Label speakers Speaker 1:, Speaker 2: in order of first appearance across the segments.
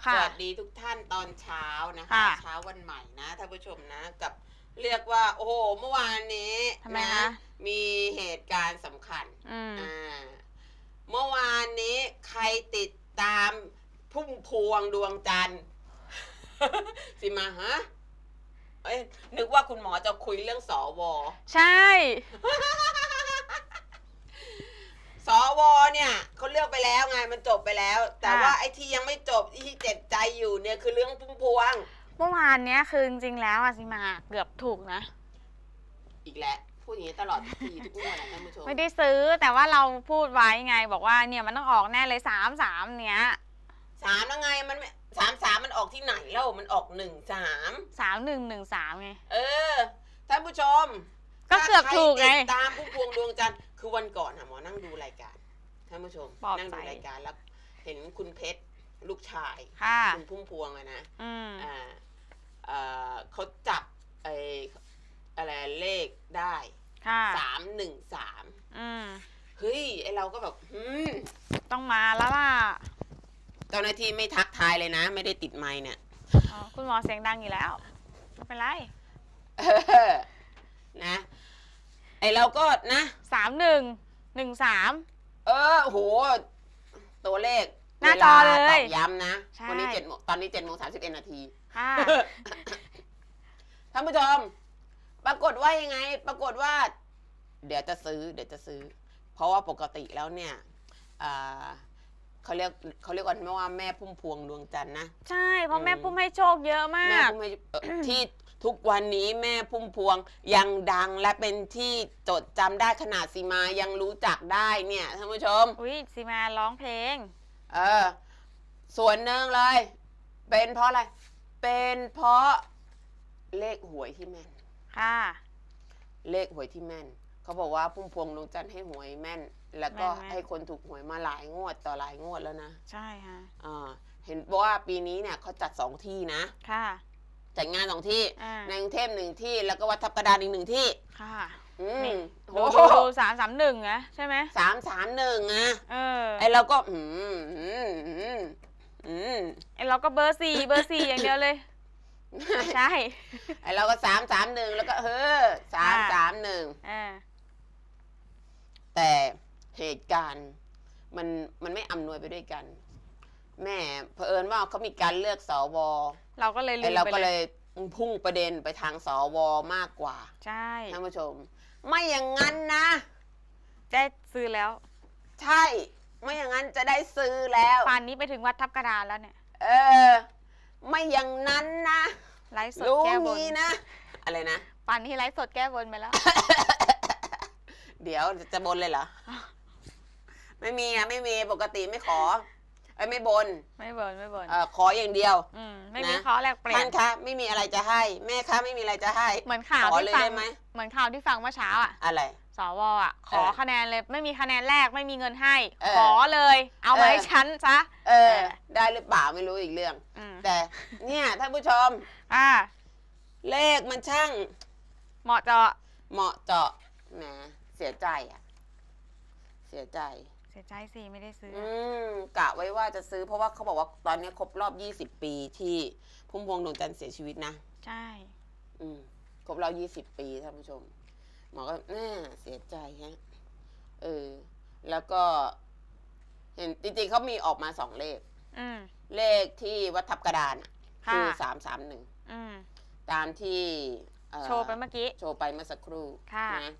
Speaker 1: สค่ะวัสดี
Speaker 2: ทุกท่านตอนเช้านะคะเช้าวันใหม่นะท่านผู้ชมนะ กับเรียกว่า โอ้โหเมื่อวานนี้ทำไมคะมีเหตุการณ์สำคัญอืม่า เมื่อวานนี้ใครติดตามพุ่มพวงดวงจันทร์สิมาฮะเอ้ยนึกว่าคุณหมอจะคุยเรื่องสอวอใช่สวเนี่ยเขาเลือกไปแล้วไงมันจบไปแล้ว แต่ว่าไอ้ที่ยังไม่จบที่เจ็บใจอยู่เนี่ย คือเรื่องพุ่มพวง
Speaker 1: เมื่อวานเนี้ยคือจริงแล้วอะสิมาเกือบถูกนะ
Speaker 2: อีกแล้วพูดอย่างนี้ตลอดทุกทีทุกวันะท่านผู้ชมไม่ไ
Speaker 1: ด้ซื้อแต่ว่าเราพูดไว้ไงบอกว่าเนี่ยมันต้องออกแน่เลยสามสามเนี้ย
Speaker 2: สามแล้วไงมันสามสามมันออกที่ไหนแล้วมันออกหนึ่งสาม
Speaker 1: สามหนึ่งหนึ่งสามไง
Speaker 2: เออท่านผู้ชม
Speaker 1: ก็เกือบถูกไงาตามผู้
Speaker 2: พวงดวงจันทร์คือวันก่อนค่ะหมอนั่งดูรายการ ท่านผู้ชมนั่งดูรายการแล้วเห็นคุณเพชรลูกชายคุณพุ่มพวงเลยนะอ่าเขาจับไออะไร เลขได้สามหนึ่งสามเฮ้ย ไอเราก็แบบต้องมาแล้วล่ะเจ้าหน้าที่ไม่ทักทายเลยนะ ไม่ได้ติดไม้เนี่ย
Speaker 1: คุณหมอเสียงดังอยู่แล้วไม่เป็นไร
Speaker 2: นะไอเราก็นะ สามหนึ่งหนึ่งสาม เออโห ตัวเลขหน้าจอเลยตอย้ำนะตอวันนี้เจ็ดโมงตอนนี้เจ็ดโมงสามสิบเอ็ดนาที่ท่านผู้ชมปรากฏว่ายังไง ปรากฏว่า เดี๋ยวจะซื้อ เดี๋ยวจะซื้อ เพราะว่าปกติแล้วเนี่ยเขาเรียกเขาเรียกกันว่าแม่พุ่มพวงดวงจันทร์นะ
Speaker 1: ใช่ เพราะแม่พุ่มให้โชคเยอะมากแม่พุ่มให้
Speaker 2: ที่ทุกวันนี้แม่พุ่มพวงยังดังและเป็นที่จดจำได้ขนาดสีมายังรู้จักได้เนี่ยท่านผู้ชมอุ้ยสีมาร้องเพลง เออส่วนหนึ่งเลย เป็นเพราะอะไร เป็นเพราะเลขหวยที่แม่น ค่ะ เลขหวยที่แม่น เขาบอกว่าพุ่มพวงลวงจันทร์ให้หวยแม่น แล้วก็ให้คนถูกหวยมาหลายงวดต่อหลายงวดแล้วนะใช่ค่ะเห็นว่าปีนี้เนี่ยเขาจัดสองที่นะค่ะจัดงานสองที่ นาในกรุงเทพหนึ่งที่แล้วก็วัดทับกระดานอีกหนึ่งที่ ค่ะ อืมโอดูดู
Speaker 1: สามสามหนึ่งนะใช่ไหม สามสามหนึ่งอะเออ ไอเราก็ อืมอืมอืมอืมไอเราก็เบอร์สี่เบอร์สี่อย่างเดียวเลย ใช่
Speaker 2: ไอเราก็สามสามหนึ่งแล้วก็ เฮ้อสามสามหนึ่งอแต่เหตุการณ์มันมันไม่อำนวยไปด้วยกัน แม่เผอิญว่าเขามีการเลือกสว
Speaker 1: เราก็เลยลืมเราไปก็เลย
Speaker 2: พุ่งประเด็นไปทางสวมากกว่า ใช่ ท่านผู้ชม ไม่อย่างนั้นนะ จะซื้อแล้ว ใช่ ไม่อย่างนั้นจะได้ซื้อแล้วป่าน
Speaker 1: นี้ไปถึงวัดทับกระดาแล้วเนี่ย เออ ไม่อย่างนั้นนะ ไลฟ์สดแก้บนนะ อะไรนะป่านนี้ไลฟ์สดแก้บนไปแล้ว
Speaker 2: เดี๋ยวจะบนเลยเหรอ ไม่มีนะ ไม่มีปกติไม่ขอไม่บน ไม
Speaker 1: ่บน ไม่บนอ
Speaker 2: ขออย่างเดียวอ
Speaker 1: ไม่มีขอแลกเปลี่ยนท่านคะ
Speaker 2: ไม่มีอะไรจะให้
Speaker 1: แม่คะไม่มีอะไรจะให้ เหมือนข่าวที่ฟังได้ไหมเหมือนข่าวที่ฟังเมื่อเช้าอ่ะอะไรสวอ่ะขอคะแนนเลย ไม่มีคะแนนแรกไม่มีเงินให้ ขอเลย เอามาให้ฉันซะ
Speaker 2: เออ ได้หรือเปล่าไม่รู้อีกเรื่องอแต่ เนี่ยท่านผู้ชมอ่าเลขมันช่าง เหมาะเจาะ เหมาะเจาะนะเสียใจอ่ะ เสียใจเสียใจสิไม่ได้ซื้อ อืม กะไว้ว่าจะซื้อเพราะว่าเขาบอกว่าตอนนี้ครบรอบยี่สิบปีที่พุ่มพวงดวงจันทร์เสียชีวิตนะ ใช่ อืม ครบรอบยี่สิบปีท่านผู้ชมหมอก็น่เสียใจฮะเออแล้วก็ เห็นจริงๆเขามีออกมาสองเลข อืมเลขที่วัดทับกระดาน คือสามสามหนึ่งตามที่โชว์ไปเมื่อกี้โชว์ไปเมื่อสักครู่่ะนะ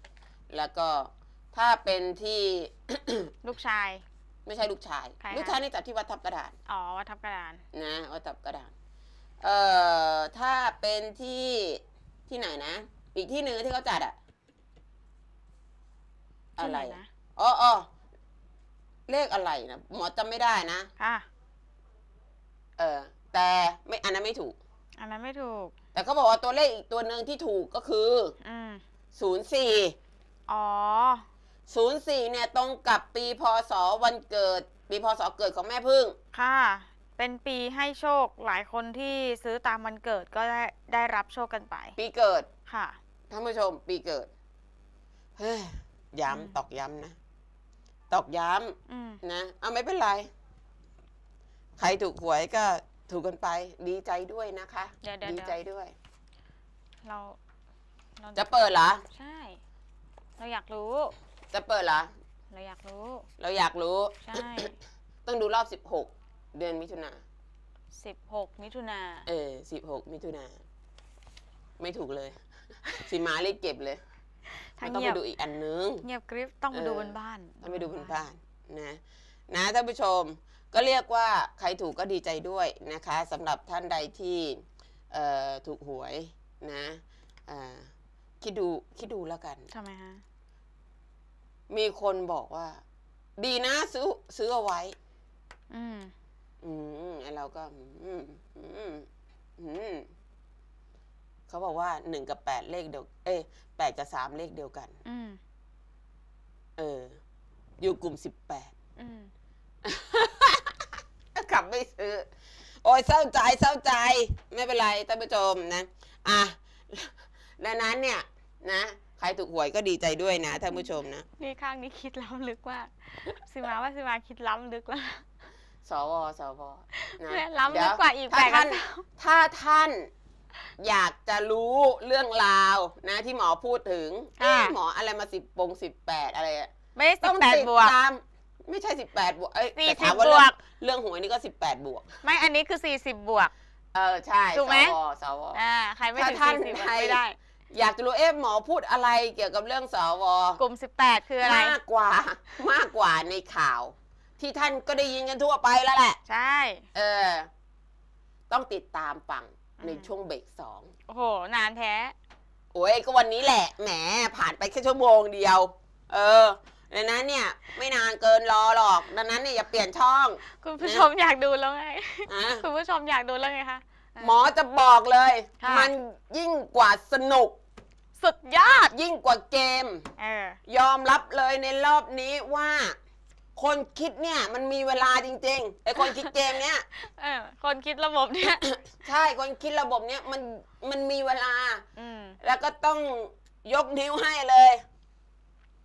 Speaker 2: แล้วก็ถ้าเป็นที่
Speaker 1: ลูกชาย ไม่ใช่ลูกชาย ลูกชายนี
Speaker 2: ่จัดที่วัดทับกระดาน
Speaker 1: อ๋อวัดทับกระดาน
Speaker 2: นะวัดทับกระดานเอ่อถ้าเป็นที่ที่ไหนนะอีกที่หนึ่งที่เขาจัดอะอะไรนะอ๋ออ๋อเลขอะไรนะหมอจำไม่ได้นะค่ะ เออแต่ไม่อันนั้นไม่ถูก อันนั้นไม่ถูก แต่เขาบอกว่าตัวเลขอีกตัวหนึ่งที่ถูกก็คือ อืมศูนย์สี่อ๋อ
Speaker 1: 04เนี่ยตรงกับปีพศวันเกิด ปีพศเกิดของแม่พึ่ง ค่ะ เป็นปีให้โชคหลายคนที่ซื้อตามวันเกิดก็ได้ได้รับโชคกันไป ปีเกิดค่ะท่านผู้ชมปีเกิด เฮ้ย
Speaker 2: ย้ำตอกย้ำนะ ตอกย้ำนะเอาไม่เป็นไร ใครถูกหวยก็ถูกกันไป ดีใจด้วยนะคะดีดดีใจด้วย
Speaker 1: เรา เราจะเปิดเหรอใช่
Speaker 2: เราอยากรู้จะเปิดเหรอ เราอยากรู้ เราอยากรู้ ใช่ ต้องดูรอบสิบหกเดือนมิถุนา
Speaker 1: สิบหกมิถุนา
Speaker 2: เออสิบหกมิถุนา ไม่ถูกเลย สีมาเลกเก็บเลย
Speaker 1: ต้องไปดูอีกอัน
Speaker 2: นึง เงียบกริฟต้องไปดูบนบ้าน ต้องไปดูบนบ้านนะ นะท่านผู้ชม ก็เรียกว่าใครถูกก็ดีใจด้วยนะคะสำหรับท่านใดที่เอ่อถูกหวยนะ อ่าคิดดูคิดดูแล้วกัน ทำไมฮะมีคนบอกว่า ดีนะซื้อ ซื้อเอาไว้ อืม อืมไอเราก็ อืมอืมอืมเขาบอกว่าหนึ่งกับแปดเลขเดียว เอ้แปดกับสามเลขเดียวกัน อืมเออ อยู่กลุ่มสิบแปดอืมขับไม่ซื้อ โอ้ยเศร้าใจเศร้าใจ ไม่เป็นไรท่านผู้ชมนะอ่ะดังนั้นเนี่ยนะใครถูกหวยก็ดีใจด้วยนะท่านผู้ชมนะ
Speaker 1: นี่ข้างนี้คิดล้ำลึกว่า สิมาว่าสิมาคิดล้ำลึกแล้วสว
Speaker 2: สวนะล้ำลึกกว่าอีกแปดท่าน
Speaker 1: ถ้าท่าน
Speaker 2: อยากจะรู้เรื่องราวนะ ที่หมอพูดถึงหมออะไรมาสิบปงสิบแปดอะไรไม่ต้องติดตามไม่ใช่สิบแปดบวกเอ้ยแต่ถามว่าเรื่องเรื่องหวยนี่ก็สิบแปดบวกไม่อันนี้คือสี่สิบบวกเออใช่ถูกไหม
Speaker 1: สวอ่าใครไม่ถึงสี่สิบไม่ได้
Speaker 2: อยากจะรู้เอ๊ะหมอพูดอะไรเกี่ยวกับเรื่องสวกลุ่ม 18 คืออะไรมากกว่า มากกว่าในข่าว ที่ท่านก็ได้ยินกันทั่วไปแล้วแหละ ใช่ เออต้องติดตามฟังในช่วงเบรกสองโอ้โหนานแท้ โอ้ยก็วันนี้แหละแหมผ่านไปแค่ชั่วโมงเดียว เออดังนั้นเนี่ย ไม่นานเกินรอหรอกดังนั้นเนี่ย อย่าเปลี่ยนช่อง คุณผู้ชมอยากดูแล้วไงคุณผู้ชมอยากดูแล้วไงคะหมอจะบอกเลยมันยิ่งกว่าสนุกสุดยอดยิ่งกว่าเกม เออยอมรับเลยในรอบนี้ว่า คนคิดเนี่ยมันมีเวลาจริงๆไอ้คนคิดเกมเนี่ยคนคิดระบบเนี่ยใช่คนคิดระบบเนี่ยมันมันมีเวลาแล้วก็ต้องยกนิ้วให้เลย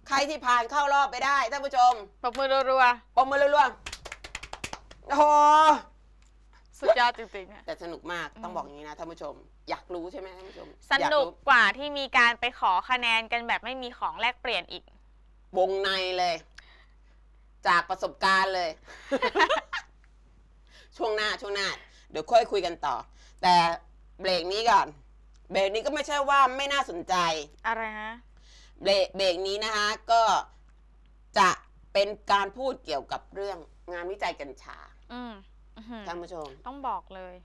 Speaker 2: ใครที่ผ่านเข้ารอบไปได้ท่านผู้ชมปรบมือรัวปมมือรัวๆโอ้โหสุดยอดจริงๆแต่สนุกมากต้องบอกอย่างนี้นะท่านผู้ชมอยากรู้ใช่ไหมท่านผู้ชม
Speaker 1: สนุกกว่าที่มีการไปขอคะแนนกันแบบ ไม่มีของแลกเปลี่ยนอีก
Speaker 2: วงในเลย จากประสบการณ์เลย ช่วงหน้าช่วงหน้าเดี๋ยวค่อยคุยกันต่อ แต่เบรกนี้ก่อน เบรกนี้ก็ไม่ใช่ว่าไม่น่าสนใจอะไรฮะ เบรกนี้นะคะก็จะเป็นการพูดเกี่ยวกับเรื่องงานวิจัยกัญชา
Speaker 1: อืมท่านผู้ชมต้องบอกเลย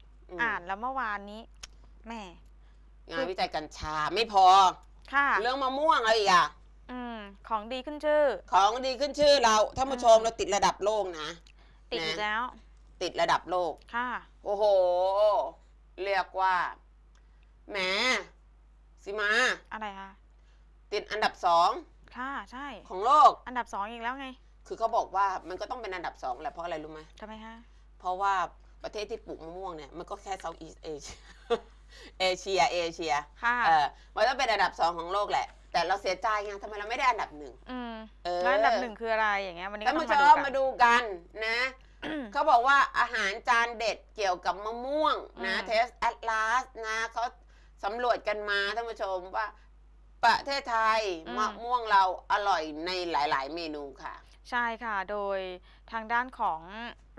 Speaker 1: อ่านแล้วเมื่อวานนี้แม่งานวิจัยกัญชา ไม่พอค่ะเรื่องมะม่วงอะไรอีกอะอืมของดี
Speaker 2: ขึ้นชื่อ ของดีขึ้นชื่อเราท่านผู้ชมเราติดระดับโลกนะติดแล้ว ติดระดับโลกค่ะโอ้โหเรียกว่าแหมสิมาอะไรคะติดอันดับสองค่ะใช่ ของโลกอันดับสองอีกแล้วไง คือเขาบอกว่ามันก็ต้องเป็นอันดับสองแหละเพราะอะไรรู้ไหมทำไมคะเพราะว่าประเทศที่ปลูกมะม่วงเนี่ยมันก็แค่เซาท์อีสเอเชียเอเชียเอเชีย ค่ะ เออมันก็เป็นอันดับสองของโลกแหละ แต่เราเสียใจไงทำไมเราไม่ได้อันดับหนึ่งอืมเอออันดับหนึ่งค
Speaker 1: ืออะไรอย่างเงี้ยวันนี้ก็ท่านผู้ชมามาดูกันดูกั
Speaker 2: นนะ เขาบอกว่าอาหารจานเด็ดเกี่ยวกับมะม่วงนะเทสแอตลาสนะเขาสำรวจกันมาท่านผู้ชมว่า
Speaker 1: ประเทศไทยมะม่วงเราอร่อยในหลายๆ เมนูค่ะ ใช่ค่ะ โดยทางด้านของ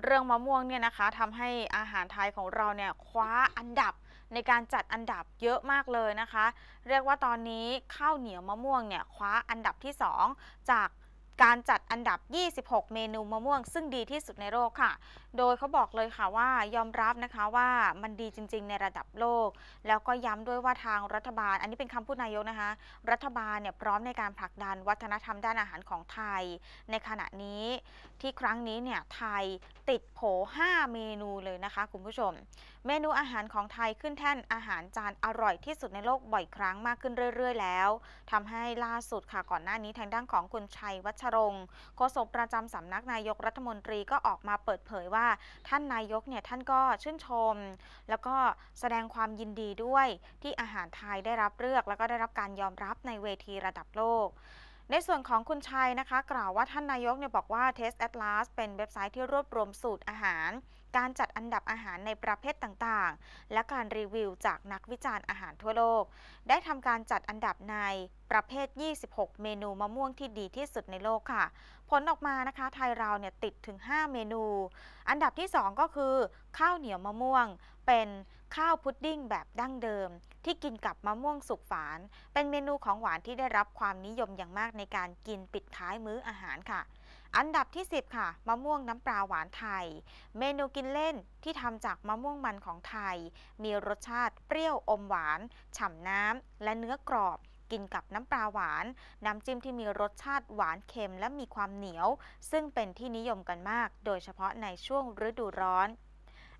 Speaker 1: เรื่องมะม่วงเนี่ยนะคะทำให้อาหารไทยของเราเนี่ยคว้าอันดับในการจัดอันดับเยอะมากเลยนะคะ เรียกว่าตอนนี้ข้าวเหนียวมะม่วงเนี่ยคว้าอันดับที่ 2 จากการจัดอันดับ 26 เมนูมะม่วงซึ่งดีที่สุดในโลกค่ะโดยเขาบอกเลยค่ะว่ายอมรับนะคะว่ามันดีจริง ๆ ในระดับโลก แล้วก็ย้ำด้วยว่าทางรัฐบาล อันนี้เป็นคำพูดนายกนะคะ รัฐบาลเนี่ยพร้อมในการผลักดันวัฒนธรรมด้านอาหารของไทย ในขณะนี้ที่ครั้งนี้เนี่ยไทยติดโผ5เมนูเลยนะคะคุณผู้ชม เมนูอาหารของไทยขึ้นแท่นอาหารจานอร่อยที่สุดในโลกบ่อยครั้งมากขึ้นเรื่อยๆแล้ว ทำให้ล่าสุดค่ะก่อนหน้านี้ทางด้านของคุณชัยวัชรงค์โฆษกประจำสำนักนายกรัฐมนตรีก็ออกมาเปิดเผยว่าาท่านนายกเนี่ยท่านก็ชื่นชมแล้วก็แสดงความยินดีด้วยที่อาหารไทยได้รับเลือก แล้วก็ได้รับการยอมรับในเวทีระดับโลก ในส่วนของคุณชัยนะคะ กล่าวว่าท่านนายกเนี่ยบอกว่า Test Atlas เป็นเว็บไซต์ที่รวบรวมสูตรอาหาร การจัดอันดับอาหารในประเภทต่างๆ และการรีวิวจากนักวิจารณ์อาหารทั่วโลก ได้ทำการจัดอันดับในประเภท 26 เมนูมะม่วงที่ดีที่สุดในโลกค่ะผลออกมานะคะไทยเราเนี่ยติดถึง 5 เมนู อันดับที่2ก็คือข้าวเหนียวมะม่วง เป็นข้าวพุดดิ้งแบบดั้งเดิม ที่กินกับมะม่วงสุกฝาน เป็นเมนูของหวานที่ได้รับความนิยมอย่างมากในการกินปิดท้ายมื้ออาหารค่ะ อันดับที่10ค่ะมะม่วงน้ำปลาหวานไทย เมนูกินเล่นที่ทำจากมะม่วงมันของไทย มีรสชาติเปรี้ยวอมหวานฉ่ำน้ำและเนื้อกรอบกินกับน้ำปลาหวาน น้ำจิ้มที่มีรสชาติหวานเค็มและมีความเหนียว ซึ่งเป็นที่นิยมกันมากโดยเฉพาะในช่วงฤดูร้อน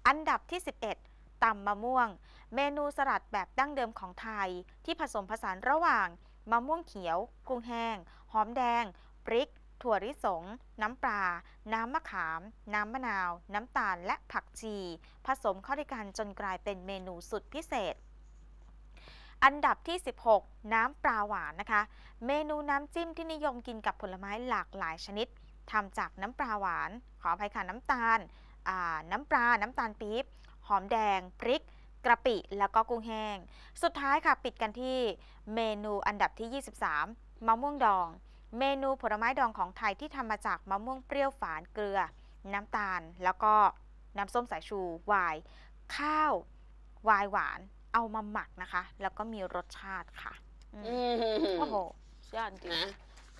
Speaker 1: อันดับที่ 11ตำมะม่วง เมนูสลัดแบบดั้งเดิมของไทยที่ผสมผสานระหว่าง มะม่วงเขียว กุ้งแห้ง หอมแดงพริก ถั่วลิสง น้ำปลา น้ำมะขาม น้ำมะนาว น้ำตาลและผักชี ผสมเข้าด้วยกันจนกลายเป็นเมนูสุดพิเศษอันดับที่ 16 น้ำปลาหวานนะคะ เมนูน้ำจิ้มที่นิยมกินกับผลไม้หลากหลายชนิดทำจากน้ำปลาหวาน ขออภัยค่ะน้ำตาลน้ำปลาน้ำตาลปี๊บหอมแดงพริก กระปิแล้วก็กุ้งแห้งสุดท้ายค่ะปิดกันที่ เมนูอันดับที่ 23มะม่วงดอง เมนูผลไม้ดองของไทยที่ทำมาจากมะม่วงเปรี้ยวฝานเกลือ น้ำตาลแล้วก็น้ำส้มสายชูวายข้าววายหวานเอามาหมักนะคะ แล้วก็มีรสชาติค่ะโอ้โห
Speaker 2: สุดยอดจริงนะ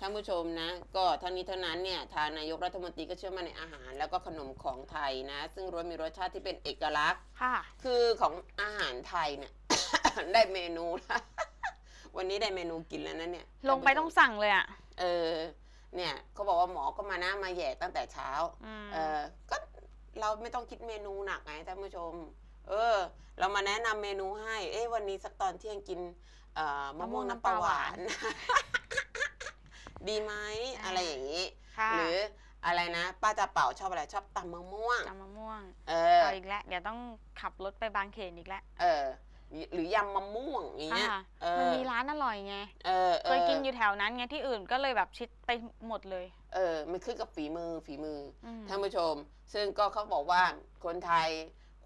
Speaker 2: ท่านผู้ชมนะ ก็ทั้งนี้เท่านั้นเนี่ย ทางนายกรัฐมนตรีก็เชื่อมั่นในอาหารแล้วก็ขนมของไทยนะ ซึ่งรวนมีรสชาติที่เป็นเอกลักษณ์ค่ะคือของอาหารไทยเนี่ย ได้เมนูละวันนี้ได้เมนูกินแล้วนะเนี่ย
Speaker 1: ลงไปต้องสั่งเลยอ่ะเออ
Speaker 2: เนี่ยเขาบอกว่าหมอก็มาหน้ามาแย่ตั้งแต่เช้าอเออก็เราไม่ต้องคิดเมนูหนักไงท่านผู้ชมเออ เรามาแนะนำเมนูให้ เอ้วันนี้สักตอนเที่ยงกินมะม่วงน้ำปลาหวาน ดีไหมออะไรอย่างนี้ หรืออะไรนะป้าจะเป่าชอบอะไรชอบตำมะม่วงตำมะม่วงเออเอา
Speaker 1: อีกแล้วเดี๋ยวต้องขับรถไปบางเขนอีกแล้ว
Speaker 2: เออหรือยำมะม่วงอย่างเงี้ยมันมีร้านอร่อยไงเออเคยกินอยู
Speaker 1: ่แถวนั้นไงที่อื่นก็เลยแบบชิดไปหมดเลย
Speaker 2: เออมันขึ้นกับฝีมือฝีมือท่านผู้ชม ซึ่งก็เขาบอกว่าคนไทย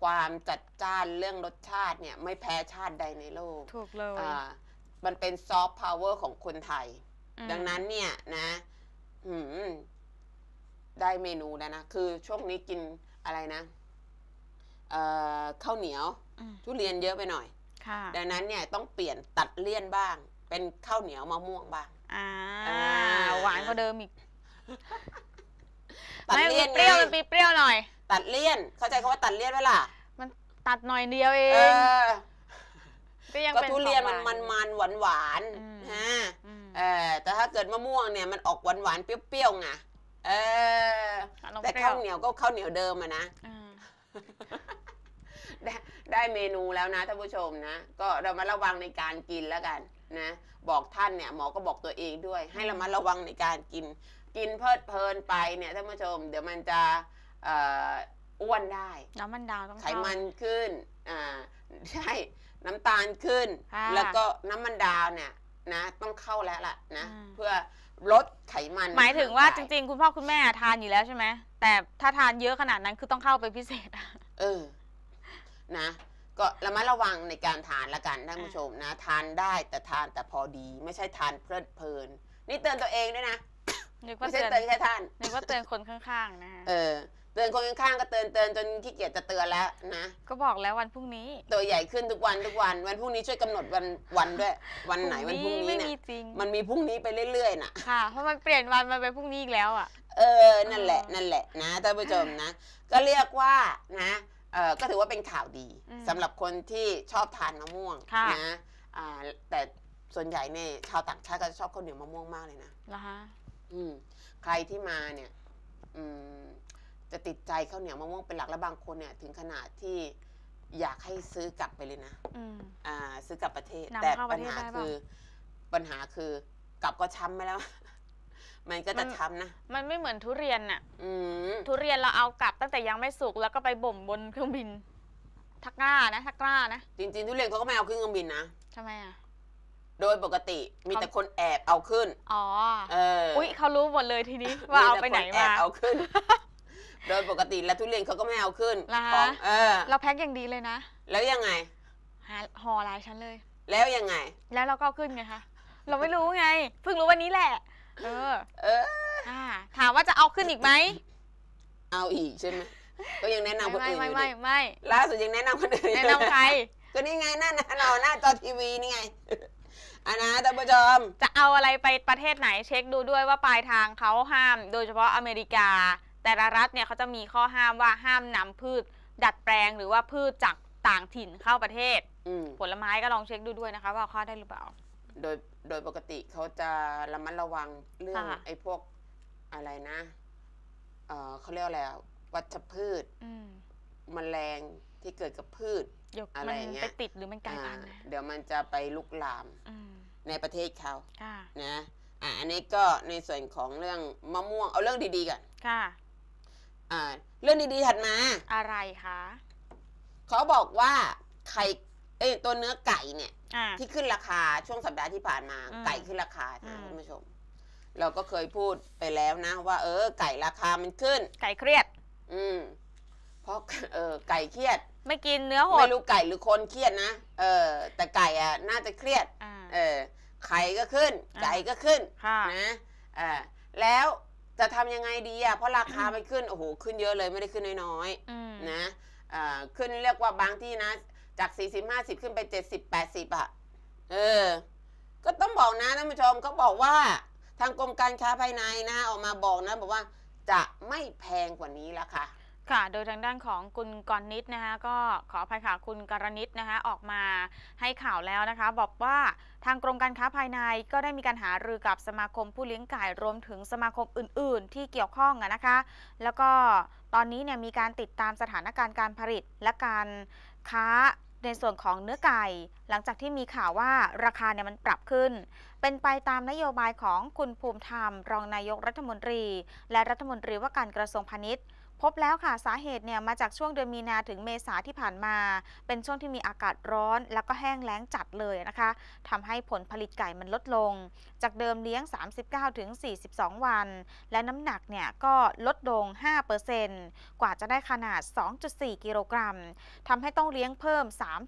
Speaker 2: ความจัดจ้านเรื่องรสชาติเนี่ย ไม่แพ้ชาติใดในโลก ถูกเลยอ่า มันเป็นซอฟต์พาวเวอร์ ของคนไทย ดังนั้นเนี่ยนะมได้เมนูแล้วนะ คือช่วงนี้กินอะไรนะ เอ่อข้าวเหนียว ทุเรียนเยอะไปหน่อยดังนั้นเนี่ยต้องเปลี่ยนตัดเลี่ยนบ้าง เป็นข้าวเหนียวมะม่วงบ้าง อ่า หวานกว่าเดิมอีก
Speaker 1: ตัดเลี่ยนเปรี้ยวเปรี้ยวหน่อยตัดเลี่ย
Speaker 2: น เข้าใจคำว่าตัดเลี่ยนไหมล่ะ มัน
Speaker 1: ตัดหน่อยเดียวเอเองอ
Speaker 2: ก็ยังเป็นทุเรียนมันมันนหวานหวานฮะเออแต่ถ้าเกิดมะม่วงเนี่ยมันออกหวานหวานเปรี้ยวๆไงเออแต่ข้าวเหนียวก็ข้าวเหนียวเดิมอะนะได้เมนูแล้วนะท่านผู้ชมนะ ก็เรามาระวังในการกินแล้วกัน นะ บอกท่านเนี่ยหมอก็บอกตัวเองด้วย ให้เรามาระวังในการกิน กินเพลิดเพลินไปเนี่ยท่านผู้ชมเดี๋ยวมันจะอ้วนได้
Speaker 1: น้ำมันดาวต้องไขขมัน
Speaker 2: ขึ้น อ่า ใช่ น้ำตาลขึ้น แล้วก็น้ำมันดาวเนี่ยนะต้องเข้าแล้วล่ะนะเพื่อลดไขมัน หมายถึงว่า
Speaker 1: จริงๆ คุณพ่อคุณแม่ทานอยู่แล้วใช่ไหมแต่ถ้าทานเยอะขนาดนั้นคือต้องเข้าไปพิเศษ
Speaker 2: เออ นะ ก็ระมัดระวังในการทานละกันท่านผู้ชม นะทานได้แต่ทานแต่พอดี ไม่ใช่ทานเพลิดเพลินนี่เตือนตัวเองด้วยนะ
Speaker 1: ไม่ใช่เตือนแค่ท่านนึกว่าเตือนคนข้างๆ นะเอ
Speaker 2: อเตือนคนข้างๆก็เตือนเตือนจนขี้เกียจจะเตือนแล้วนะ ก็บอกแล้ววันพรุ่งนี้ ตัวใหญ่ขึ้นทุกวันทุกวันวันพรุ่งนี้ช่วยกำหนดวันวันด้วย วันไหนวันพรุ่งนี้มเนี่ย
Speaker 1: มันมีพรุ่งนี้ไปเรื่อยๆน่ะค่ะเพราะมันเปลี่ยนวันมันไปพรุ่งนี้อีกแล้วอ่ะ เออนั่นแหละ
Speaker 2: นั่นแหละนะท่านผู้ชมนะ
Speaker 1: ก็เรียกว่า
Speaker 2: นะเออก็ถือว่าเป็นข่าวดี สำสำหรับคนที่ชอบทานมะม่วงนะอ่าแต่ส่วนใหญ่เนี่ยชาวต่างชาติก็ชอบข้าวเหนียวมะม่วงมากเลยนะ นะคะอืมใครที่มาเนี่ย อืมจะติดใจข้าวเหนียวมะม่วงเป็นหลักและบางคนเนี่ยถึงขนาดที่ อยากให้ซื้อกลับไปเลยนะอ่า ซื้อกลับประเทศ แต่ปัญหาคือปัญหาคือ กลับก็ช้ำไปแล้ว มันก็จะช
Speaker 1: ้ำนะ มันไม่เหมือนทุเรียนน่ะทุเรียนเราเอากลับตั้งแต่ยังไม่สุกแล้วก็ไปบ่มบนเครื่องบินทักกล้านะทักกล้านะจริงๆ ทุเรียนเขาก็ไม่เอาขึ้นเครื่องบินนะทำไมอ่ะ
Speaker 2: โดยปกติมีแต่คนแอบเอาขึ้น
Speaker 1: อ๋อ เออ อุ้ยเขารู้หมดเลยทีนี้ ว่าเอาไปไหนแอมาบ
Speaker 2: เอาขึ้นโดยปกติแล้วทุเรียนเขาก็ไม่เอาขึ้นลเออเรา
Speaker 1: แพ็คอย่างดีเลยนะ แล้วยังไงหาห่อลายชั้นเลย แล้วยังไง แล้วเราก็เอาขึ้นไงคะ เราไม่รู้ไง เพิ่งรู้วันนี้แหละ เออ เออ่า ถามว่าจะเอาขึ้นอีกไหม
Speaker 2: เอาอีกใช่ไหมก็ยังแนะนำคนอื่
Speaker 1: นไม่ไม่ไม่ล่าสุดยังแนะนำคนอื่นแนะนำใครก็นี่ไงหน้าหน้าเราหน้าจอทีวีนี่ไงอันนะท่านผู้ชมจะเอาอะไรไปประเทศไหน เช็คดูด้วยว่าปลายทางเขาห้าม โดยเฉพาะอเมริกาแต่ละรัฐเนี่ยเขาจะมีข้อห้ามว่าห้ามนำพืช ดัดแปลงหรือว่าพืชจากต่างถิ่นเข้าประเทศอผลไม้ก็ลองเช็คดูด้วยนะคะ ว่าข้อได้หรือเปล่า
Speaker 2: โดยโดยปกติเขาจะระมัดระวังเรื่อง ไอ้พวกอะไรนะเออเขาเรียกอะไรวัชพืชอมแมลงที่เกิดกับพืชอะไรเงี้ยไป
Speaker 1: ติดหรือมันกลายพันธุ์
Speaker 2: เดี๋ยวมันจะไปลุกลามอมในประเทศเขาะนะอ่ะอันนี้ก็ในส่วนของเรื่องมะม่วงเอาเรื่องดี ๆก่อนค่ะเรื่องดีๆถัดมา
Speaker 1: อะไรคะ
Speaker 2: เขาบอกว่าไข่เอ้ตัวเนื้อไก่เนี่ยที่ขึ้นราคาช่วงสัปดาห์ที่ผ่านมา ไก่ขึ้นราคา่านคุณผู้ชม เราก็เคยพูดไปแล้วนะ ว่า เออไก่ราคามันขึ้น ไก่เครียด อืม เพราะเออไก่เครียด
Speaker 1: ไม่กินเนื้อหไม่รู้ไก่หรือ
Speaker 2: คนเครียดนะเออแต่ไก่อ่ะน่าจะเครียดอเออ ไข่ก็ขึ้น ไก่ก็ขึ้นะนะเออแล้วจะทำยังไงดีอ่ะ เพราะราคามันขึ้น โอ้โห ขึ้นเยอะเลย ไม่ได้ขึ้นน้อยๆ นะอ่าขึ้นเรียกว่าบางที่นะ จาก 40 50 ขึ้นไป 70 80อะเออ ก็ต้องบอกนะ ท่านผู้ชมเขาบอกว่า ทางกรมการค้าภายใน
Speaker 1: นะ ออกมาบอกนะ บอกว่า จะไม่แพงกว่านี้ละค่ะค่ะ โดยทางด้านของคุณกรณิตนะคะก็ขออภัยค่ะคุณกรณิตนะคะออกมาให้ข่าวแล้วนะคะ บอกว่าทางกรมการค้าภายในก็ได้มีการหารือกับสมาคมผู้เลี้ยงไก่รวมถึงสมาคมอื่นๆ ที่เกี่ยวข้องนะคะ แล้วก็ตอนนี้เนี่ยมีการติดตามสถานการณ์การผลิต และการค้าในส่วนของเนื้อไก่ หลังจากที่มีข่าวว่าราคาเนี่ยมันปรับขึ้น เป็นไปตามนโยบายของคุณภูมิธรรม รองนายกรัฐมนตรีและรัฐมนตรีว่าการกระทรวงพาณิชย์พบแล้วค่ะสาเหตุเนี่ยมาจากช่วงเดือนมีนาถึงเมษาที่ผ่านมา เป็นช่วงที่มีอากาศร้อนแล้วก็แห้งแล้งจัดเลยนะคะทำให้ผลผลิตไก่มันลดลงจากเดิมเลี้ยง 39-42 วัน และน้ำหนักเนี่ยก็ลดลง5%กว่าจะได้ขนาด 2.4กิโลกรัมทำให้ต้องเลี้ยงเพิ่ม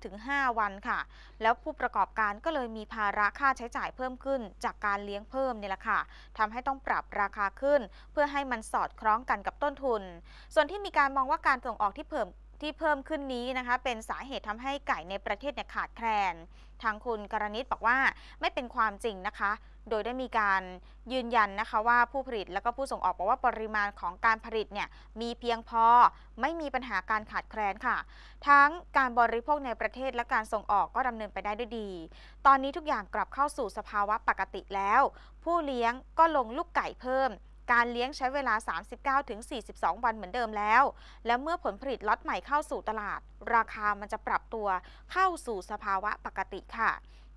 Speaker 1: 3-5 วันค่ะ แล้วผู้ประกอบการก็เลยมีภาระค่าใช้จ่ายเพิ่มขึ้นจากการเลี้ยงเพิ่มเนี่ยแหละค่ะทำให้ต้องปรับราคาขึ้นเพื่อให้มันสอดคล้องกันกับต้นทุน ส่วนที่มีการมองว่าการส่งออกที่เพิ่มที่เพิ่มขึ้นนี้นะคะ เป็นสาเหตุทำให้ไก่ในประเทศเนี่ยขาดแคลน ทางคุณกรณิตบอกว่าไม่เป็นความจริงนะคะโดยได้มีการยืนยันนะคะว่าผู้ผลิตและก็ผู้ส่งออกบอกว่าปริมาณของการผลิตเนี่ย มีเพียงพอ ไม่มีปัญหาการขาดแคลนค่ะ ทั้งการบริโภคในประเทศและการส่งออกก็ดำเนินไปได้ด้วยดี ตอนนี้ทุกอย่างกลับเข้าสู่สภาวะปกติแล้ว ผู้เลี้ยงก็ลงลูกไก่เพิ่ม การเลี้ยงใช้เวลา 39-42 วันเหมือนเดิมแล้ว และเมื่อผลผลิตล็อตใหม่เข้าสู่ตลาด ราคามันจะปรับตัว เข้าสู่สภาวะปกติค่ะ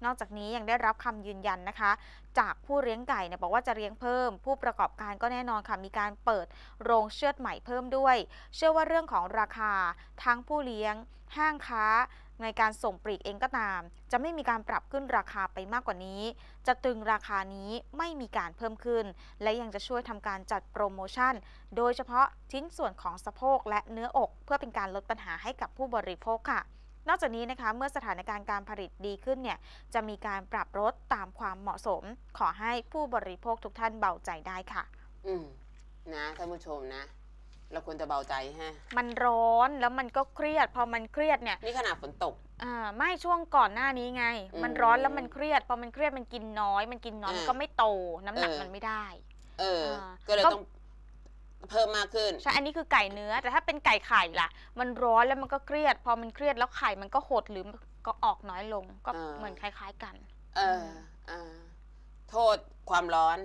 Speaker 1: นอกจากนี้ยังได้รับคำยืนยันนะคะ จากผู้เลี้ยงไก่เนี่ยบอกว่าจะเลี้ยงเพิ่ม ผู้ประกอบการก็แน่นอนค่ะมีการเปิดโรงเชือดใหม่เพิ่มด้วย เชื่อว่าเรื่องของราคาทั้งผู้เลี้ยง ห้างค้า ในการส่งปลีกเองก็ตาม จะไม่มีการปรับขึ้นราคาไปมากกว่านี้ จะตึงราคานี้ไม่มีการเพิ่มขึ้น และยังจะช่วยทำการจัดโปรโมชั่นโดยเฉพาะชิ้นส่วนของสะโพกและเนื้ออกเพื่อเป็นการลดปัญหาให้กับผู้บริโภคค่ะนอกจากนี้นะคะเมื่อสถานการณ์การผลิตดีขึ้นเนี่ย จะมีการปรับลดตามความเหมาะสม ขอให้ผู้บริโภคทุกท่านเบาใจได้ค่ะ
Speaker 2: อืมนะท่านผู้ชมนะเราควรจะเบาใจฮะ
Speaker 1: มันร้อนแล้วมันก็เครียดพอมันเครียดเนี่ยนี่ขนาดฝนตกอ่าไม่ช่วงก่อนหน้านี้ไง มันร้อนแล้วมันเครียดพอมันเครียดมันกินน้อย มันกินน้อยก็ไม่โตน้ำหนักมันไม่ได้ เออก็เลยต้องเพิ่มมากขึ้นใช่ อันนี้คือไก่เนื้อ แต่ถ้าเป็นไก่ไข่ล่ะ มันร้อนแล้วมันก็เครียดพอมันเครียดแล้วไข่มันก็หดหรือก็ออกน้อยลง ก็เหมือนคล้ายๆกัน เออ
Speaker 2: อโทษความร้อน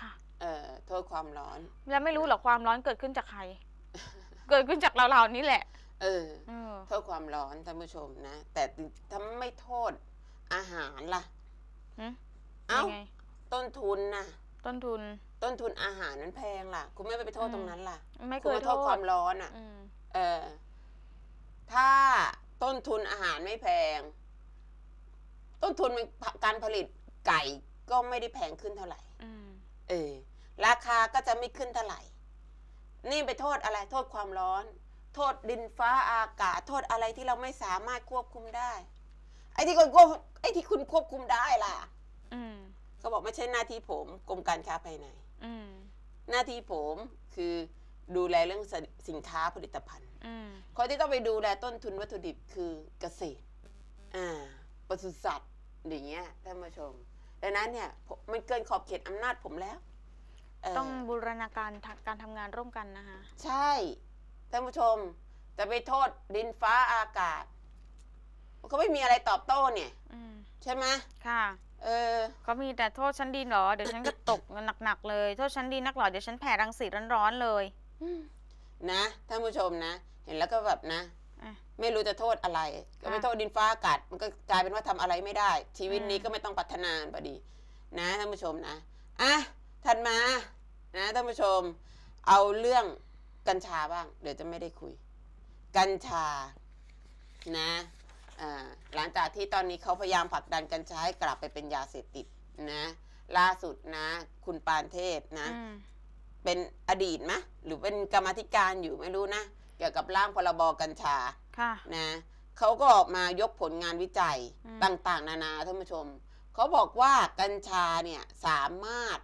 Speaker 2: ค่ะเออโทษ
Speaker 1: ความร้อน แล้วไม่รู้หรอกความร้อนเกิดขึ้นจากใคร เกิดขึ้นจากเราเรานี่แหละ
Speaker 2: เออเโทษความร้อนท่านผู้ชมนะแต่ถ้าไม่โทษอาหารล่ะเอ้ายังไงต้นทุนนะต้นทุนต้นทุนอาหารนั้นแพงล่ะ คุณไม่ไปโทษตรงนั้นล่ะ ไม่เคยโทษความร้อนอ่ะเออ ถ้าต้นทุนอาหารไม่แพง ต้นทุนการผลิตไก่ ก็ไม่ได้แพงขึ้นเท่าไหร่เออราคาก็จะไม่ขึ้น เท่าไหร่ นี่ไปโทษอะไร โทษความร้อน โทษดินฟ้าอากาศโทษอะไรที่เราไม่สามารถควบคุมได้ ไอ้ที่คุณควบไอ้ที่คุณควบคุมได้ล่ะเขาบอกไม่ใช่หน้าที่ผมกรมการค้าภายในหน้าที่ผมคือดูแลเรื่องสินค้าผลิตภัณฑ์คนที่ต้องไปดูแลต้นทุนวัตถุดิบคือเกษตร อ่าปศุสัตว์ อย่างเงี้ย ท่านผู้ชม ดังนั้นเนี่ย มันเกินขอบเขตอำนาจผมแล้ว ต้อง
Speaker 1: บูรณาการการทำงานร่วมกันนะคะ
Speaker 2: ใช่ ท่านผู้ชม จะไปโทษดินฟ้าอากาศ
Speaker 1: เขาไม่มีอะไรตอบโต้เนี่ยใช่ไหม ค่ะเออเขามีแต่โทษฉันดีเหรอ เดี๋ยวฉันก็ตกหนักๆเลยโทษฉันดีนักหรอเดี๋ยวฉันแผ่รังสีร้อนๆเลย
Speaker 2: นะท่านผู้ชมนะเห็นแล้วก็แบบนะไม่รู้จะโทษอะไร ก็ไม่โทษดินฟ้าอากาศมันก็กลายเป็นว่าทำอะไรไม่ได้ ชีวิตนี้ก็ไม่ต้องพัฒนาพอดี นะท่านผู้ชมนะอ่ะทันมา นะท่านผู้ชม เอาเรื่องกัญชาบ้าง เดี๋ยวจะไม่ได้คุย กัญชา นะหลังจากที่ตอนนี้เขาพยายามผลักดันกัญชาให้กลับไปเป็นยาเสพติดนะล่าสุดนะคุณปานเทพนะเป็นอดีตไหมหรือเป็นกรรมธิการอยู่ไม่รู้นะ เกี่ยวกับร่างพรบกัญชาค่ะนะเขาก็ออกมายกผลงานวิจัยต่างๆ นานาท่านผู้ชมเขาบอกว่ากัญชาเนี่ยสามารถ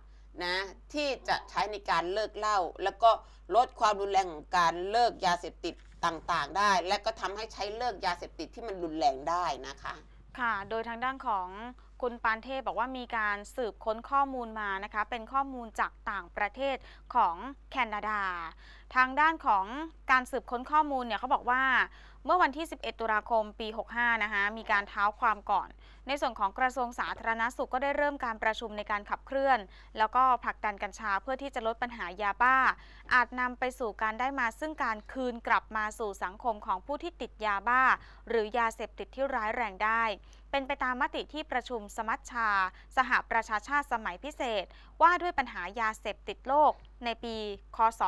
Speaker 2: นะที่จะใช้ในการเลิกเหล้าแล้วก็ลดความรุนแรงของการเลิกยาเสพติดต่างๆได้และก็ทำให้ใช้เลิกยาเสพติดที่มันรุนแรงได้นะคะ
Speaker 1: ค่ะโดยทางด้านของคุณปานเทพบอกว่ามีการสืบค้นข้อมูลมานะคะ เป็นข้อมูลจากต่างประเทศของแคนาดา ทางด้านของการสืบค้นข้อมูลเนี่ยเขาบอกว่าเมื่อวันที่ 11 ตุลาคมปี 65 นะคะมีการเท้าความก่อนในส่วนของกระทรวงสาธารณสุขก็ได้เริ่มการประชุมในการขับเคลื่อน แล้วก็ผลักดันกัญชาเพื่อที่จะลดปัญหายาบ้า อาจนำไปสู่การได้มาซึ่งการคืนกลับมาสู่สังคมของผู้ที่ติดยาบ้า หรือยาเสพติดที่ร้ายแรงได้ เป็นไปตามมติที่ประชุมสมัชชาสหประชาชาติสมัยพิเศษ ว่าด้วยปัญหายาเสพติดโลก ในปี คศ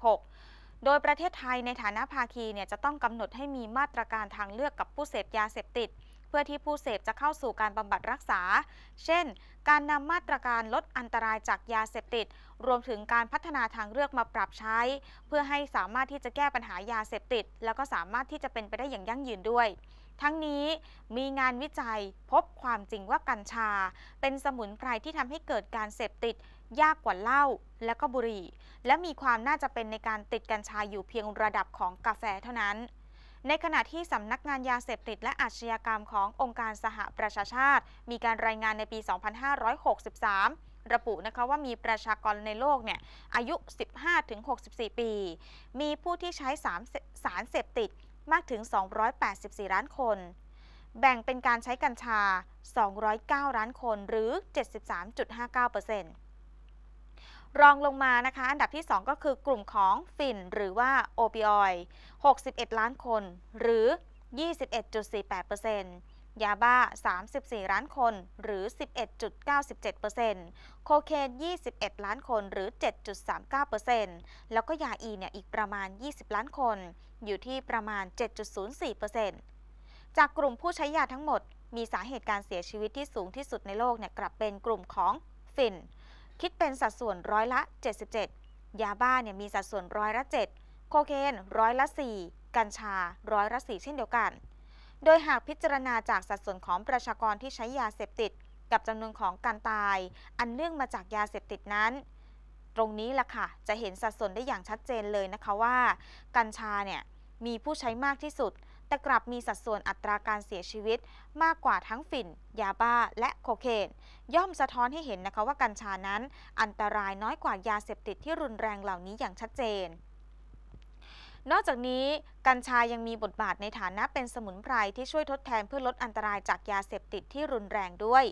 Speaker 1: 2016 โดยประเทศไทยในฐานะภาคีเนี่ยจะต้องกำหนดให้มีมาตรการทางเลือกกับผู้เสพยาเสพติดพื่อที่ผู้เสพจะเข้าสู่การบำบัดรักษา เช่น การนำมาตรการลดอันตรายจากยาเสพติด รวมถึงการพัฒนาทางเลือกมาปรับใช้ เพื่อให้สามารถที่จะแก้ปัญหายาเสพติด แล้วก็สามารถที่จะเป็นไปได้อย่างยั่งยืนด้วย ทั้งนี้ มีงานวิจัยพบความจริงว่ากัญชา เป็นสมุนไพรที่ทำให้เกิดการเสพติด ยากกว่าเหล้าและก็บุหรี่ และมีความน่าจะเป็นในการติดกัญชาอยู่เพียงระดับของกาแฟเท่านั้นในขณะที่สำนักงานยาเสพติดและอาชญากรรมขององค์การสหประชาชาติ มีการรายงานในปี 2563 ระบุนะคะว่ามีประชากรในโลกเนี่ยอายุ 15-64 ปี มีผู้ที่ใช้สารสารเสพติดมากถึง 284 ล้านคน แบ่งเป็นการใช้กัญชา 209 ล้านคนหรือ 73.59%เปอร์เซ็นต์รองลงมานะคะอันดับที่ 2 ก็คือกลุ่มของฝิ่นหรือว่า โอปิออยด์61 ล้านคนหรือ 21.48%ยาบ้า 34 ล้านคนหรือ 11.97%โคเคน21 ล้านคนหรือ 7.39%แล้วก็ยาอีเนี่ยอีกประมาณ 20 ล้านคนอยู่ที่ประมาณ 7.04%จากกลุ่มผู้ใช้ยาทั้งหมด มีสาเหตุการเสียชีวิตที่สูงที่สุดในโลกเนี่ยกลับเป็นกลุ่มของฝิ่นคิดเป็นสัดส่วนร้อยละ 77 ยาบ้าเนี่ยมีสัดส่วนร้อยละ 7 โคเคนร้อยละ 4 กัญชาร้อยละ 4 เช่นเดียวกัน โดยหากพิจารณาจากสัดส่วนของประชากรที่ใช้ยาเสพติด กับจำนวนของการตาย อันเนื่องมาจากยาเสพติดนั้น ตรงนี้ล่ะค่ะจะเห็นสัดส่วนได้อย่างชัดเจนเลยนะคะว่ากัญชาเนี่ยมีผู้ใช้มากที่สุดแต่กลับมีสัดส่วนอัตราการเสียชีวิตมากกว่าทั้งฝิ่น ยาบ้าและโคเคนย่อมสะท้อนให้เห็นนะคะว่ากัญชานั้นอันตรายน้อยกว่ายาเสพติดที่รุนแรงเหล่านี้อย่างชัดเจน นอกจากนี้กัญชายังมีบทบาทในฐานะเป็นสมุนไพรที่ช่วยทดแทนเพื่อลดอันตรายจากยาเสพติดที่รุนแรงด้วย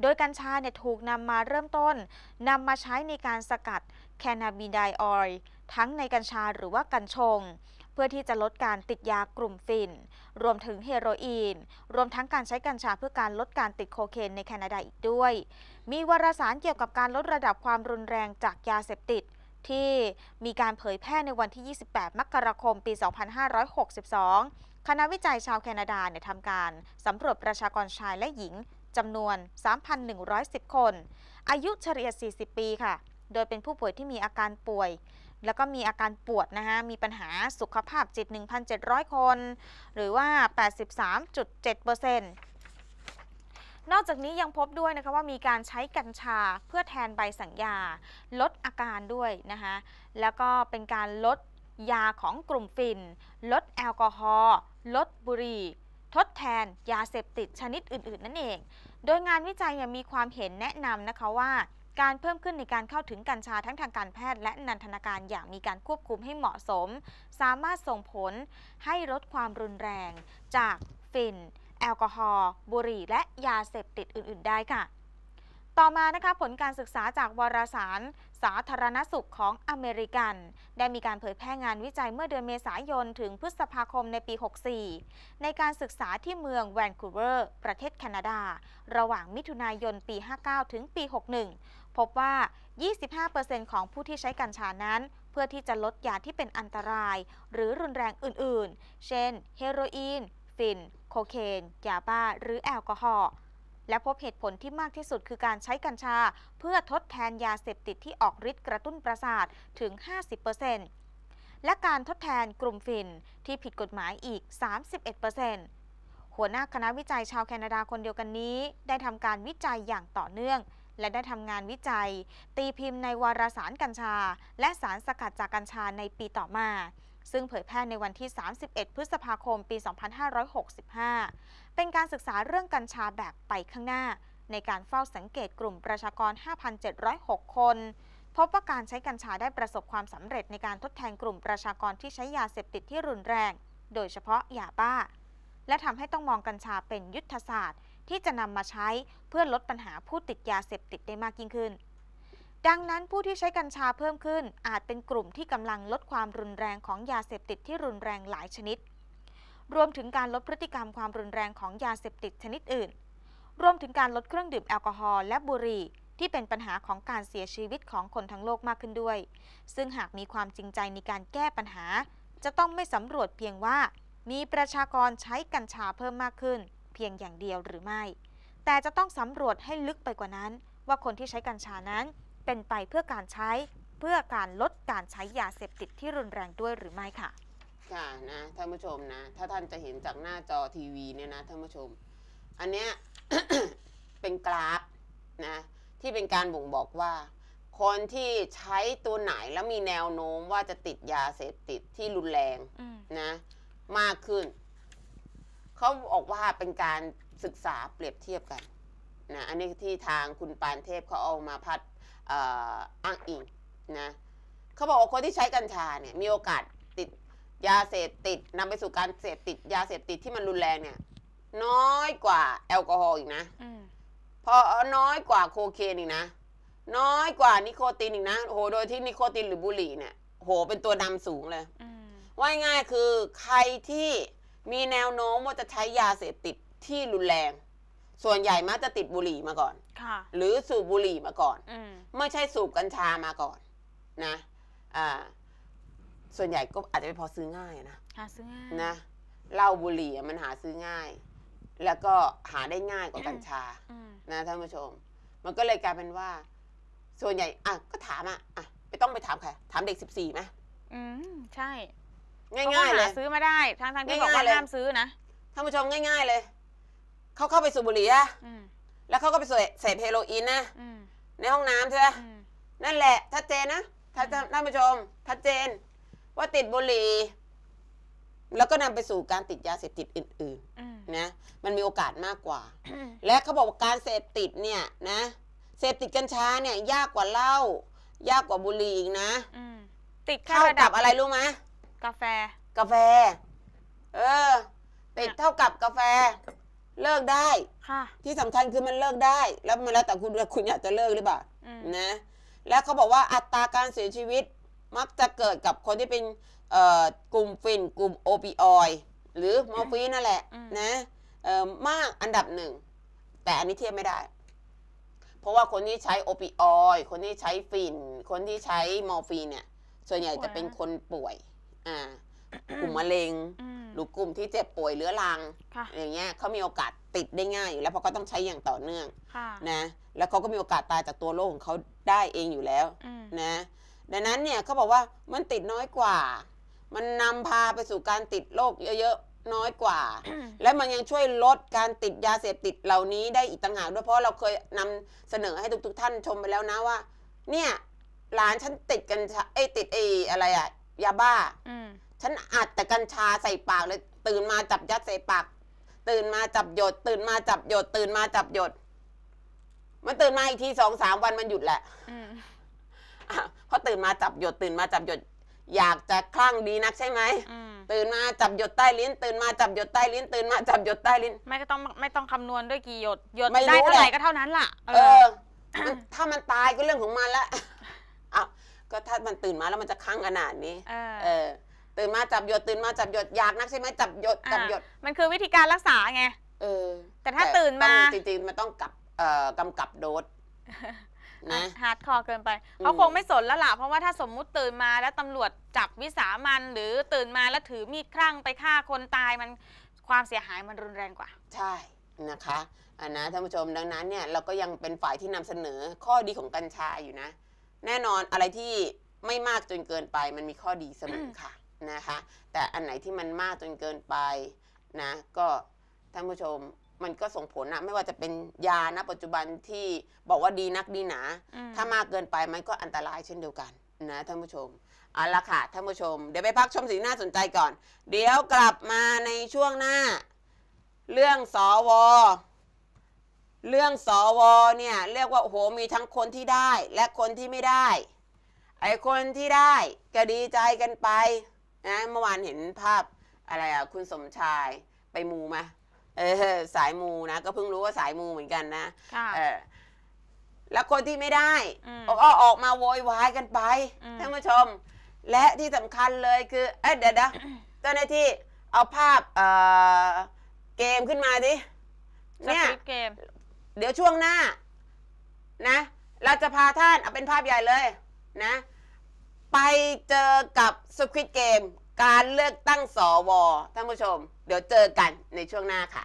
Speaker 1: โดยกัญชาเนี่ยถูกนำมาเริ่มต้นนำมาใช้ในการสกัดแคนาบิไดออยทั้งในกัญชาหรือว่ากัญชงพื่อที่จะลดการติดยากลุ่มฟิน รวมถึงเฮโรอีน รวมทั้งการใช้กัญชาเพื่อการลดการติดโคเคนในแคนาดาอีกด้วย มีวารสารเกี่ยวกับการลดระดับความรุนแรงจากยาเสพติด ที่มีการเผยแพร่ในวันที่ 28 มกราคมปี 2562 คณะวิจัยชาวแคนาดาเนี่ยทำการสำรวจประชากรชายและหญิงจำนวน 3,110 คน อายุเฉลี่ย 40 ปีค่ะ โดยเป็นผู้ป่วยที่มีอาการป่วยแล้วก็มีอาการปวดนะคะมีปัญหาสุขภาพจิต 1,700 คน หรือว่า 83.7%นอกจากนี้ยังพบด้วยนะคะว่ามีการใช้กัญชาเพื่อแทนใบสัญญาลดอาการด้วยนะคะแล้วก็เป็นการลดยาของกลุ่มฟิน ลดแอลกอฮอล์ ลดบุหรี่ ทดแทน ยาเสพติดชนิดอื่นๆ นั่นเอง โดยงานวิจัยมีความเห็นแนะนำนะคะว่าการเพิ่มขึ้นในการเข้าถึงกัญชาทั้งทางการแพทย์และนันทนาการอย่างมีการควบคุมให้เหมาะสม สามารถส่งผลให้ลดความรุนแรง จากฟินแอลกอฮอล์บุหรี่ และยาเสพติดอื่นๆได้ค่ะ ต่อมานะคะผลการศึกษาจากวารสาร สาธารณสุขของอเมริกัน ได้มีการเผยแพร่งานวิจัยเมื่อเดือนเมษายนถึงพฤษภาคมในปี 64 ในการศึกษาที่เมืองแวนคูเวอร์ประเทศแคนาดา ระหว่างมิถุนายนปี 59 ถึงปี 61พบว่า 25%ของผู้ที่ใช้กัญชานั้น เพื่อที่จะลดยาที่เป็นอันตราย หรือรุนแรงอื่นๆ เช่น เฮโรอีน ฟินโคเคน ยาบ้า หรือแอลกอฮอล์ และพบเหตุผลที่มากที่สุดคือการใช้กัญชา เพื่อทดแทนยาเสพติดที่ออกฤทธิ์กระตุ้นประสาทถึง 50%และการทดแทนกลุ่มฟินที่ผิดกฎหมายอีก 31%หัวหน้าคณะวิจัยชาวแคนาดาคนเดียวกันนี้ ได้ทำการวิจัยอย่างต่อเนื่องและได้ทำงานวิจัย ตีพิมพ์ในวารสารกัญชา และสารสกัดจากกัญชาในปีต่อมา ซึ่งเผยแพร่ในวันที่ 31 พฤษภาคมปี 2565 เป็นการศึกษาเรื่องกัญชาแบบไปข้างหน้า ในการเฝ้าสังเกตกลุ่มประชากร 5,706 คน พบว่าการใช้กัญชาได้ประสบความสำเร็จในการทดแทนกลุ่มประชากรที่ใช้ยาเสพติดที่รุนแรงโดยเฉพาะยาบ้า และทำให้ต้องมองกัญชาเป็นยุทธศาสตร์ที่จะนำมาใช้เพื่อลดปัญหาผู้ติดยาเสพติดได้มากยิ่งขึ้น ดังนั้นผู้ที่ใช้กัญชาเพิ่มขึ้น อาจเป็นกลุ่มที่กำลังลดความรุนแรงของยาเสพติดที่รุนแรงหลายชนิด รวมถึงการลดพฤติกรรมความรุนแรงของยาเสพติดชนิดอื่น รวมถึงการลดเครื่องดื่มแอลกอฮอล์และบุหรี่ ที่เป็นปัญหาของการเสียชีวิตของคนทั้งโลกมากขึ้นด้วย ซึ่งหากมีความจริงใจในการแก้ปัญหา จะต้องไม่สำรวจเพียงว่า มีประชากรใช้กัญชาเพิ่มมากขึ้นเพียงอย่างเดียวหรือไม่ แต่จะต้องสำรวจให้ลึกไปกว่านั้น ว่าคนที่ใช้กัญชานั้น เป็นไปเพื่อการใช้เพื่อการลดการใช้ยาเสพติดที่รุนแรงด้วยหรือไม่ค่ะ
Speaker 2: ค่ะนะท่านผู้ชมนะ ถ้าท่านจะเห็นจากหน้าจอทีวีเนี่ยนะท่านผู้ชม อันเนี้ยเป็นกราฟนะที่เป็นการบ่งบอกว่า คนที่ใช้ตัวไหนแล้วมีแนวโน้มว่าจะติดยาเสพติดที่รุนแรงนะมากขึ้นเขาบอกว่าเป็นการศึกษาเปรียบเทียบกัน นะอันนี้ที่ทางคุณปานเทพเขาเอามาพัดอ้างอิงนะเขาบอกว่าคนที่ใช้กัญชาเนี่ย มีโอกาสติดยาเสพติดนำไปสู่การเสพติด ยาเสพติดที่มันรุนแรงเนี่ย น้อยกว่าแอลกอฮอล์อีกนะพอน้อยกว่าโคเคนอีกนะ น้อยกว่านิโคตินอีกนะโหโดยที่นิโคตินหรือบุหรี่เนี่ยโหเป็นตัวนำสูงเลยว่าง่ายคือใครที่มีแนวโน้มว่าจะใช้ยาเสพติดที่รุนแรง ส่วนใหญ่มักจะติดบุหรี่มาก่อน ค่ะ หรือสูบบุหรี่มาก่อนอมไม่ใช่สูบกัญชามาก่อน นะ อ่า ส่วนใหญ่ก็อาจจะไปพอซื้อง่ายนะ
Speaker 1: หาซื้อง่าย นะ
Speaker 2: เหล้าบุหรี่มันหาซื้อง่าย แล้วก็หาได้ง่ายกว่ากัญชา นะท่านผู้ชม มันก็เลยกลายเป็นว่า ส่วนใหญ่อ่ะก็ถามอ่ะอ่ะไม่ต้องไปถามใคร ถามเด็กสิบสี่ไหม
Speaker 1: อืมใช่
Speaker 2: ง่าย ๆ เลหยซ
Speaker 1: ื้อมาได้ททางที่บอกายๆว่าเลยห้ามซื้อนะ
Speaker 2: ท่านผู้ชมง่ายๆ เลย เขาเข้าไปสูบบุหรี่อะแล้วเขาก็ไปเสพเฮโรอีนนะใน ห้องน้ำใช่ไหมนั่นแหละชัดเจน นะท่านท่านผู้ชมชัดเจน ว่าติดบุหรี่ แล้วก็นำไปสู่การติดยาเสพติดอื่นๆ นะ มันมีโอกาสมากกว่า และเขาบอกว่าการเสพติดเนี่ย นะ เสพติดกัญชาเนี่ย ยากกว่าเหล้า ยากกว่าบุหรี่อีกนะติดเข้าระดักับอะไรรู้ไหมกาแฟกาแฟ เออติดเท่ากับกาแฟ เลิกได้ ค่ะ ที่สำคัญคือมันเลิกได้ แล้วมันแล้วแต่คุณ คุณอยากจะเลิกหรือเปล่า นะ แล้วเขาบอกว่าอัตราการเสียชีวิต มักจะเกิดกับคนที่เป็นกลุ่มฟิน กลุ่มโอปิออยหรือมอร์ฟีนนั่นแหละ นะมากอันดับหนึ่ง แต่อันนี้เทียบไม่ได้ เพราะว่าคนที่ใช้โอปิออยคนที่ใช้ฟิน คนที่ใช้มอร์ฟีนเนี่ย ส่วนใหญ่จะเป็นคนป่วยกลุ่มมะเร็งหรือกลุ่มที่เจ็บป่วยเรื้อรังอย่างเงี้ยเขามีโอกาสติดได้ง่ายอยู่แล้วเพราะเขาต้องใช้อย่างต่อเนื่องนะแล้วเขาก็มีโอกาสตายจากตัวโรคของเขาได้เองอยู่แล้วนะดังนั้นเนี่ยเขาบอกว่ามันติดน้อยกว่า มันนำพาไปสู่การติดโรคเยอะๆน้อยกว่า และมันยังช่วยลดการติดยาเสพติดเหล่านี้ได้อีกต่างหากด้วยเพราะเราเคยนำเสนอให้ทุกๆท่านชมไปแล้วนะว่า เนี่ยหลานฉันติดกันไอ้ติดไอ้อะไรอะยาบ้าฉันอัดแต่กัญชาใส่ปากเลย ตื่นมาจับยัดใส่ปาก ตื่นมาจับหยด ตื่นมาจับหยด ตื่นมาจับหยด มันตื่นมาอีกทีสองสามวันมันหยุดแหละพอตื่นมาจับหยด ตื่นมาจับหยด อยากจะคลั่งดีนักใช่ไหมตื่นมาจับหยดใต้ลิ้น ตื่นมาจับหยดใต้ลิ้นตื่นมาจับหยดใต้ลิ้น ไม่ก็ต้องไม่ต้องคำนวณด้วยกี่หยด
Speaker 1: หยดได้เท่าไหร่ก็เท่านั้นล่ะ
Speaker 2: เออ ถ้ามันตายก็เรื่องของมันละอ้าวก็ถ้ามันตื่นมาแล้วมันจะคั่งขนาดนี้ เออ ตื่นมาจับหยดตื่นมาจับหยดอยากนักใช่ไหมจับหยดจับหยด
Speaker 1: มันคือวิธีการรักษาไง เออ แต่ถ้าตื่นมาจริงๆมันต้องกับ
Speaker 2: เอ่อกำกับโดส
Speaker 1: นะฮาร์ดคอร์เกินไปเขาคงไม่สนแล้วล่ะเพราะว่าถ้าสมมุติตื่นมาแล้วตำรวจจับวิสามันหรือตื่นมาแล้วถือมีดคลั่งไปฆ่าคนตายมันความเสียหายมันรุนแรงกว่า ใช่
Speaker 2: นะคะอันนะท่านผู้ชมดังนั้นเนี่ยเราก็ยังเป็นฝ่ายที่นำเสนอข้อดีของกัญชาอยู่นะ
Speaker 1: แน่นอนอะไรที่
Speaker 2: ไม่มากจนเกินไปมันมีข้อดีเสมอค่ะนะคะแต่อันไหนที่มันมากจนเกินไปนะ ก็ท่านผู้ชมมันก็ส่งผลนะไม่ว่าจะเป็นยานะปัจจุบันที่บอกว่าดีนักดีหนา ถ้ามากเกินไปมันก็อันตรายเช่นเดียวกันนะท่านผู้ชมเอาละค่ะท่านผู้ชมเดี๋ยวไปพักชมสิ่งน่าสนใจก่อน เดี๋ยวกลับมาในช่วงหน้า เรื่องสอวอเรื่องสอวอเนี่ย เรียกว่าโอ้โหมีทั้งคนที่ได้และคนที่ไม่ได้ไอคนที่ได้ก็ดีใจกันไปนะเมื่อวานเห็นภาพอะไรอะคุณสมชายไปมูมาเออสายมูนะก็เพิ่งรู้ว่าสายมูเหมือนกันนะเออแล้วคนที่ไม่ได้ก็ออกมาโวยวายกันไปท่านผู้ชม และที่สำคัญเลยคือ เอ๊ะเดี๋ยวะเจ้าหน้าที่ เอาภาพเเกมขึ้นมาดิเนี่ยเดี๋ยวช่วงหน้า นะ เราจะพาท่าน เอาเป็นภาพใหญ่เลย นะ ไปเจอกับสควิตเกมการเลือกตั้งสอวท่านผู้ชม เดี๋ยวเจอกันในช่วงหน้าค่ะ